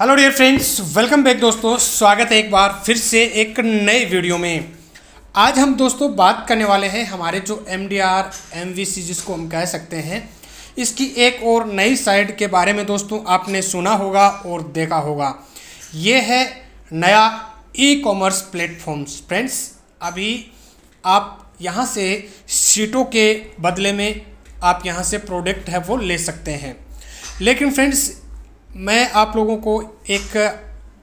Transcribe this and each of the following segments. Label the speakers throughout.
Speaker 1: hello dear friends welcome back दोस्तों स्वागत है एक बार फिर से एक नए वीडियो में आज हम दोस्तों बात करने वाले हैं हमारे जो M D R M V C जिसको हम कह सकते हैं इसकी एक और नई साइड के बारे में दोस्तों आपने सुना होगा और देखा होगा ये है नया ई कॉमर्स प्लेटफॉर्म्स फ्रेंड्स अभी आप यहाँ से सीटों के बदले में आप यहाँ से प्रोडक्ट है वो ले सकते हैं लेकिन फ्रेंड्स मैं आप लोगों को एक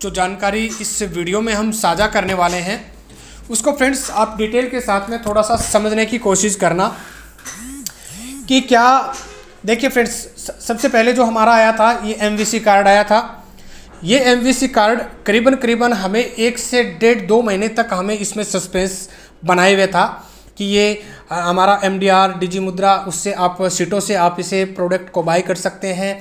Speaker 1: जो जानकारी इस वीडियो में हम साझा करने वाले हैं उसको फ्रेंड्स आप डिटेल के साथ में थोड़ा सा समझने की कोशिश करना कि क्या देखिए फ्रेंड्स सबसे पहले जो हमारा आया था ये एम कार्ड आया था ये एम कार्ड करीबन करीबन हमें एक से डेढ़ दो महीने तक हमें इसमें सस्पेंस बनाए हुए था कि ये हमारा एम डी आर मुद्रा उससे आप सीटों से आप इसे प्रोडक्ट को बाई कर सकते हैं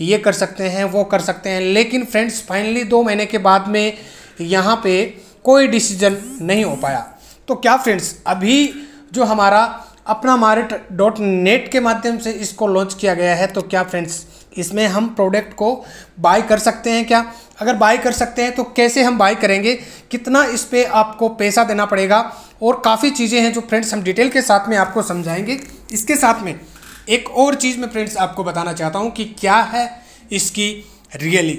Speaker 1: ये कर सकते हैं वो कर सकते हैं लेकिन फ्रेंड्स फाइनली दो महीने के बाद में यहाँ पे कोई डिसीजन नहीं हो पाया तो क्या फ्रेंड्स अभी जो हमारा अपना मार्ट डॉट नेट के माध्यम से इसको लॉन्च किया गया है तो क्या फ्रेंड्स इसमें हम प्रोडक्ट को बाय कर सकते हैं क्या अगर बाय कर सकते हैं तो कैसे हम बाय करेंगे कितना इस पर आपको पैसा देना पड़ेगा और काफ़ी चीज़ें हैं जो फ्रेंड्स हम डिटेल के साथ में आपको समझाएंगे इसके साथ में एक और चीज़ मैं फ्रेंड्स आपको बताना चाहता हूँ कि क्या है इसकी रियली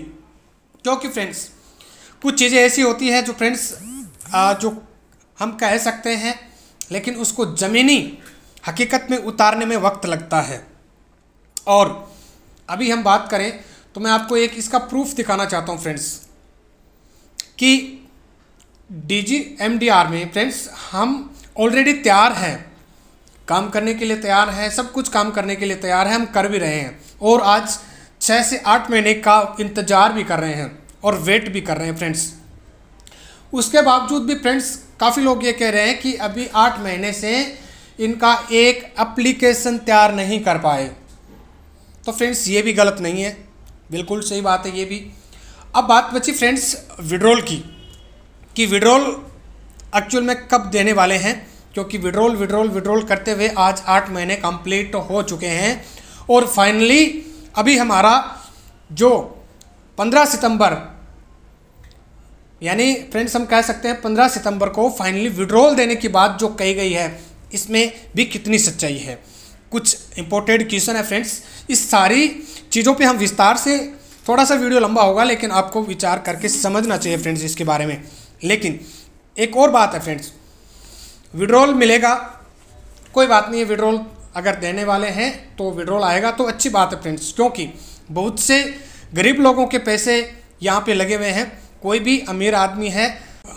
Speaker 1: क्योंकि फ्रेंड्स कुछ चीज़ें ऐसी होती हैं जो फ्रेंड्स जो हम कह सकते हैं लेकिन उसको ज़मीनी हकीकत में उतारने में वक्त लगता है और अभी हम बात करें तो मैं आपको एक इसका प्रूफ दिखाना चाहता हूँ फ्रेंड्स कि D G M D R में फ्रेंड्स हम ऑलरेडी तैयार हैं काम करने के लिए तैयार हैं सब कुछ काम करने के लिए तैयार हैं हम कर भी रहे हैं और आज छः से आठ महीने का इंतज़ार भी कर रहे हैं और वेट भी कर रहे हैं फ्रेंड्स उसके बावजूद भी फ्रेंड्स काफ़ी लोग ये कह रहे हैं कि अभी आठ महीने से इनका एक अप्लीकेशन तैयार नहीं कर पाए तो फ्रेंड्स ये भी गलत नहीं है बिल्कुल सही बात है ये भी अब बात बची फ्रेंड्स विड्रोल की कि विड्रोल एक्चुअल में कब देने वाले हैं क्योंकि विड्रोल विड्रोल विड्रोल करते हुए आज आठ महीने कंप्लीट हो चुके हैं और फाइनली अभी हमारा जो पंद्रह सितंबर यानी फ्रेंड्स हम कह सकते हैं पंद्रह सितंबर को फाइनली विड्रोल देने की बात जो कही गई है इसमें भी कितनी सच्चाई है कुछ इंपोर्टेड क्वेश्चन है फ्रेंड्स इस सारी चीज़ों पे हम विस्तार से थोड़ा सा वीडियो लंबा होगा लेकिन आपको विचार करके समझना चाहिए फ्रेंड्स इसके बारे में लेकिन एक और बात है फ्रेंड्स विड्रॉल मिलेगा कोई बात नहीं है विड्रॉल अगर देने वाले हैं तो विड्रॉल आएगा तो अच्छी बात है फ्रेंड्स क्योंकि बहुत से गरीब लोगों के पैसे यहाँ पे लगे हुए हैं कोई भी अमीर आदमी है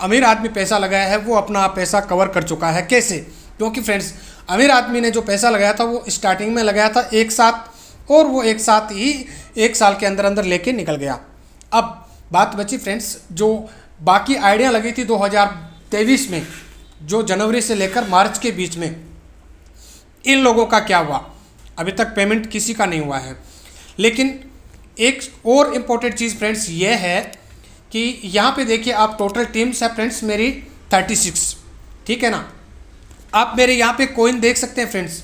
Speaker 1: अमीर आदमी पैसा लगाया है वो अपना पैसा कवर कर चुका है कैसे क्योंकि फ्रेंड्स अमीर आदमी ने जो पैसा लगाया था वो स्टार्टिंग में लगाया था एक साथ और वो एक साथ ही एक साल के अंदर अंदर लेके निकल गया अब बात बची फ्रेंड्स जो बाकी आइडिया लगी थी दो में जो जनवरी से लेकर मार्च के बीच में इन लोगों का क्या हुआ अभी तक पेमेंट किसी का नहीं हुआ है लेकिन एक और इम्पोर्टेंट चीज़ फ्रेंड्स ये है कि यहाँ पे देखिए आप टोटल टीम्स है फ्रेंड्स मेरी थर्टी सिक्स ठीक है ना आप मेरे यहाँ पे कोइन देख सकते हैं फ्रेंड्स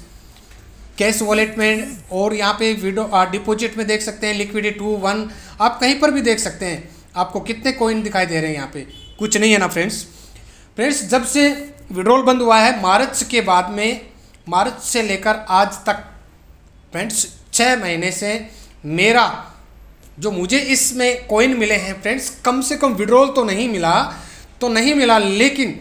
Speaker 1: कैश वॉलेट में और यहाँ पे वीडो डिपॉजिट में देख सकते हैं लिक्विडी टू वन आप कहीं पर भी देख सकते हैं आपको कितने कोइन दिखाई दे रहे हैं यहाँ पे कुछ नहीं है ना फ्रेंड्स फ्रेंड्स जब से विड्रोल बंद हुआ है मार्च के बाद में मार्च से लेकर आज तक फ्रेंड्स छः महीने से मेरा जो मुझे इसमें कॉइन मिले हैं फ्रेंड्स कम से कम विड्रोल तो नहीं मिला तो नहीं मिला लेकिन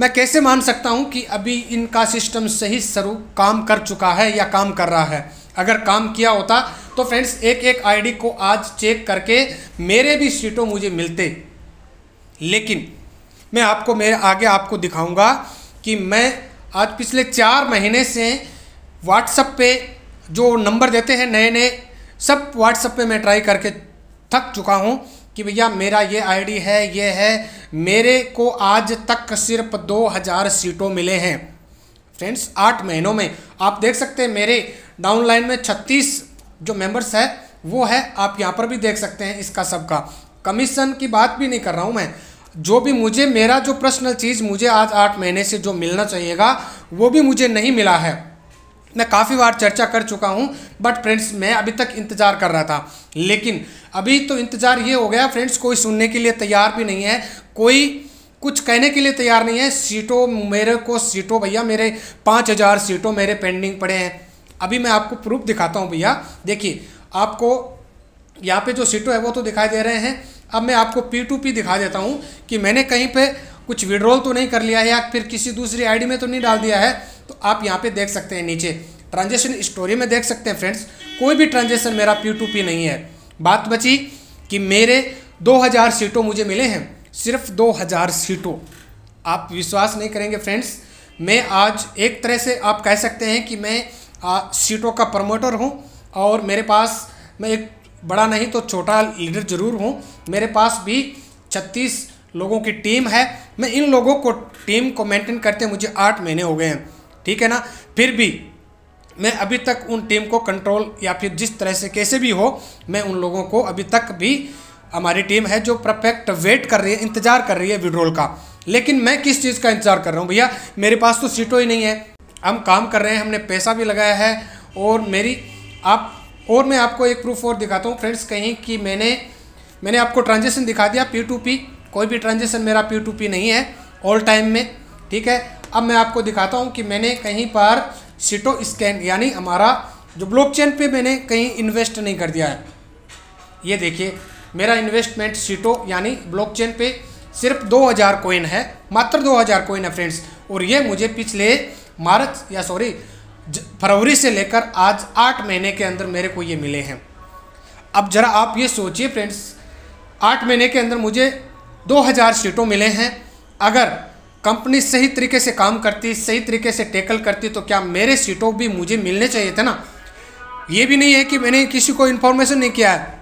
Speaker 1: मैं कैसे मान सकता हूं कि अभी इनका सिस्टम सही सरू काम कर चुका है या काम कर रहा है अगर काम किया होता तो फ्रेंड्स एक एक आईडी को आज चेक करके मेरे भी सीटों मुझे मिलते लेकिन मैं आपको मेरे आगे आपको दिखाऊंगा कि मैं आज पिछले चार महीने से व्हाट्सअप पे जो नंबर देते हैं नए नए सब व्हाट्सअप पे मैं ट्राई करके थक चुका हूँ कि भैया मेरा ये आईडी है ये है मेरे को आज तक सिर्फ दो हज़ार सीटों मिले हैं फ्रेंड्स आठ महीनों में आप देख सकते हैं मेरे डाउनलाइन में छत्तीस जो मेंबर्स है वो है आप यहाँ पर भी देख सकते हैं इसका सबका कमीशन की बात भी नहीं कर रहा हूँ मैं जो भी मुझे मेरा जो पर्सनल चीज़ मुझे आज आठ महीने से जो मिलना चाहिएगा वो भी मुझे नहीं मिला है मैं काफ़ी बार चर्चा कर चुका हूँ बट फ्रेंड्स मैं अभी तक इंतज़ार कर रहा था लेकिन अभी तो इंतज़ार ये हो गया फ्रेंड्स कोई सुनने के लिए तैयार भी नहीं है कोई कुछ कहने के लिए तैयार नहीं है सीटों मेरे को सीटों भैया मेरे पाँच हज़ार सीटों मेरे पेंडिंग पड़े हैं अभी मैं आपको प्रूफ दिखाता हूँ भैया देखिए आपको यहाँ पे जो सीटों है वो तो दिखाई दे रहे हैं अब मैं आपको पी टू पी दिखा देता हूँ कि मैंने कहीं पे कुछ विड्रॉल तो नहीं कर लिया है या फिर किसी दूसरी आईडी में तो नहीं डाल दिया है तो आप यहाँ पे देख सकते हैं नीचे ट्रांजेक्शन स्टोरी में देख सकते हैं फ्रेंड्स कोई भी ट्रांजेक्शन मेरा पी टू पी नहीं है बात बची कि मेरे हज़ार सीटों मुझे मिले हैं सिर्फ हज़ार सीटों आप विश्वास नहीं करेंगे फ्रेंड्स मैं आज एक तरह से आप कह सकते हैं कि मैं आ, सीटों का प्रमोटर हूँ और मेरे पास मैं एक बड़ा नहीं तो छोटा लीडर जरूर हूँ मेरे पास भी छत्तीस लोगों की टीम है मैं इन लोगों को टीम को मेंटेन करते मुझे आठ महीने हो गए हैं ठीक है ना फिर भी मैं अभी तक उन टीम को कंट्रोल या फिर जिस तरह से कैसे भी हो मैं उन लोगों को अभी तक भी हमारी टीम है जो परफेक्ट वेट कर रही है इंतजार कर रही है विड्रोल का लेकिन मैं किस चीज़ का इंतज़ार कर रहा हूँ भैया मेरे पास तो सीटों ही नहीं है हम काम कर रहे हैं हमने पैसा भी लगाया है और मेरी आप और मैं आपको एक प्रूफ और दिखाता हूँ फ्रेंड्स कहीं कि मैंने मैंने आपको ट्रांजेक्शन दिखा दिया पी टू पी कोई भी ट्रांजेक्शन मेरा पी टू पी नहीं है ऑल टाइम में ठीक है अब मैं आपको दिखाता हूँ कि मैंने कहीं पर सीटो स्कैन यानी हमारा जो ब्लॉकचेन पे मैंने कहीं इन्वेस्ट नहीं कर दिया है ये देखिए मेरा इन्वेस्टमेंट सीटो यानी ब्लॉकचेन पे सिर्फ 2000 कोइन है मात्र 2000 कोइन है फ्रेंड्स और ये मुझे पिछले मार्च या सॉरी फरवरी से लेकर आज आठ महीने के अंदर मेरे को ये मिले हैं अब ज़रा आप ये सोचिए फ्रेंड्स आठ महीने के अंदर मुझे 2000 सीटों मिले हैं अगर कंपनी सही तरीके से काम करती सही तरीके से टेकल करती तो क्या मेरे सीटों भी मुझे मिलने चाहिए थे ना ये भी नहीं है कि मैंने किसी को इन्फॉर्मेशन नहीं किया है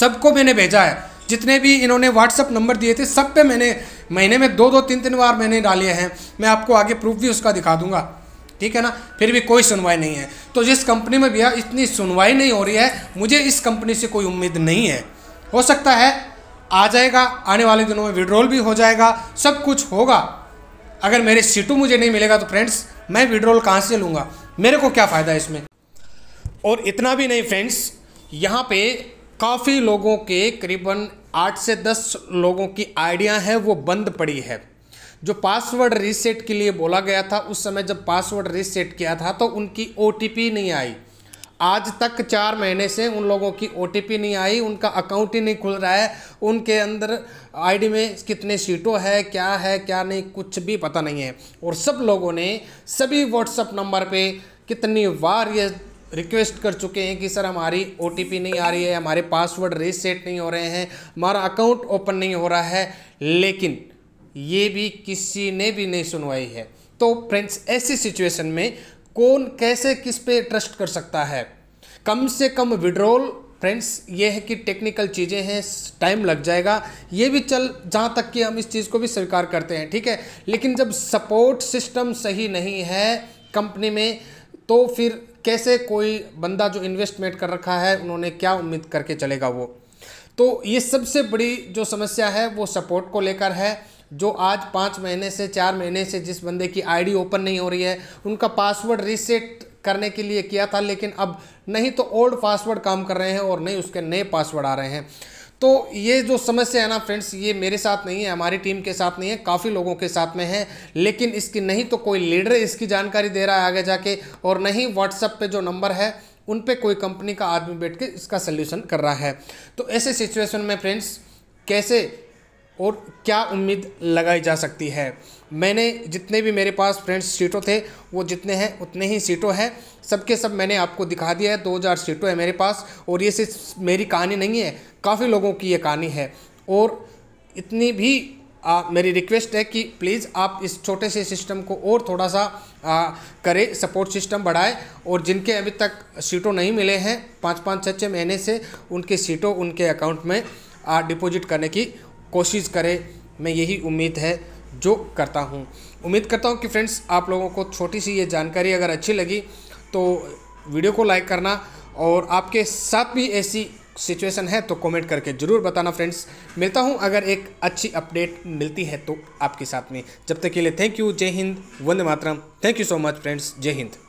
Speaker 1: सबको मैंने भेजा है जितने भी इन्होंने व्हाट्सअप नंबर दिए थे सब पे मैंने महीने में दो दो तीन तीन बार मैंने डाले हैं मैं आपको आगे प्रूफ भी उसका दिखा दूंगा ठीक है ना फिर भी कोई सुनवाई नहीं है तो जिस कंपनी में भैया इतनी सुनवाई नहीं हो रही है मुझे इस कंपनी से कोई उम्मीद नहीं है हो सकता है आ जाएगा आने वाले दिनों में विड्रॉल भी हो जाएगा सब कुछ होगा अगर मेरे सीटू मुझे नहीं मिलेगा तो फ्रेंड्स मैं विड्रॉल कहाँ से लूँगा मेरे को क्या फ़ायदा इसमें और इतना भी नहीं फ्रेंड्स यहाँ पे काफ़ी लोगों के करीबन आठ से दस लोगों की आइडिया है वो बंद पड़ी है जो पासवर्ड रीसेट के लिए बोला गया था उस समय जब पासवर्ड रीसेट किया था तो उनकी ओ नहीं आई आज तक चार महीने से उन लोगों की ओ नहीं आई उनका अकाउंट ही नहीं खुल रहा है उनके अंदर आईडी में कितने सीटों है क्या है क्या नहीं कुछ भी पता नहीं है और सब लोगों ने सभी व्हाट्सअप नंबर पे कितनी बार ये रिक्वेस्ट कर चुके हैं कि सर हमारी ओ नहीं आ रही है हमारे पासवर्ड रीसेट नहीं हो रहे हैं हमारा अकाउंट ओपन नहीं हो रहा है लेकिन ये भी किसी ने भी नहीं सुनवाई है तो फ्रेंड्स ऐसी सिचुएशन में कौन कैसे किस पे ट्रस्ट कर सकता है कम से कम विड्रोल फ्रेंड्स ये है कि टेक्निकल चीज़ें हैं टाइम लग जाएगा ये भी चल जहाँ तक कि हम इस चीज़ को भी स्वीकार करते हैं ठीक है लेकिन जब सपोर्ट सिस्टम सही नहीं है कंपनी में तो फिर कैसे कोई बंदा जो इन्वेस्टमेंट कर रखा है उन्होंने क्या उम्मीद करके चलेगा वो तो ये सबसे बड़ी जो समस्या है वो सपोर्ट को लेकर है जो आज पाँच महीने से चार महीने से जिस बंदे की आईडी ओपन नहीं हो रही है उनका पासवर्ड रीसेट करने के लिए किया था लेकिन अब नहीं तो ओल्ड पासवर्ड काम कर रहे हैं और नहीं उसके नए पासवर्ड आ रहे हैं तो ये जो समस्या है ना फ्रेंड्स ये मेरे साथ नहीं है हमारी टीम के साथ नहीं है काफ़ी लोगों के साथ में है लेकिन इसकी नहीं तो कोई लीडर इसकी जानकारी दे रहा है आगे जाके और नहीं व्हाट्सएप पे जो नंबर है उन पे कोई कंपनी का आदमी बैठ के इसका सल्यूशन कर रहा है तो ऐसे सिचुएशन में फ्रेंड्स कैसे और क्या उम्मीद लगाई जा सकती है मैंने जितने भी मेरे पास फ्रेंड्स सीटों थे वो जितने हैं उतने ही सीटों हैं सबके सब मैंने आपको दिखा दिया है दो हज़ार सीटों है मेरे पास और ये सिर्फ मेरी कहानी नहीं है काफ़ी लोगों की ये कहानी है और इतनी भी आ, मेरी रिक्वेस्ट है कि प्लीज़ आप इस छोटे से सिस्टम को और थोड़ा सा आ, करें सपोर्ट सिस्टम बढ़ाएं और जिनके अभी तक सीटों नहीं मिले हैं पाँच पाँच छः छः महीने से उनके सीटों उनके अकाउंट में डिपॉजिट करने की कोशिश करें मैं यही उम्मीद है जो करता हूँ उम्मीद करता हूँ कि फ्रेंड्स आप लोगों को छोटी सी ये जानकारी अगर अच्छी लगी तो वीडियो को लाइक करना और आपके साथ भी ऐसी सिचुएशन है तो कमेंट करके ज़रूर बताना फ्रेंड्स मिलता हूँ अगर एक अच्छी अपडेट मिलती है तो आपके साथ में जब तक के लिए थैंक यू जय हिंद वंदे मातरम thank you so much friends जय हिंद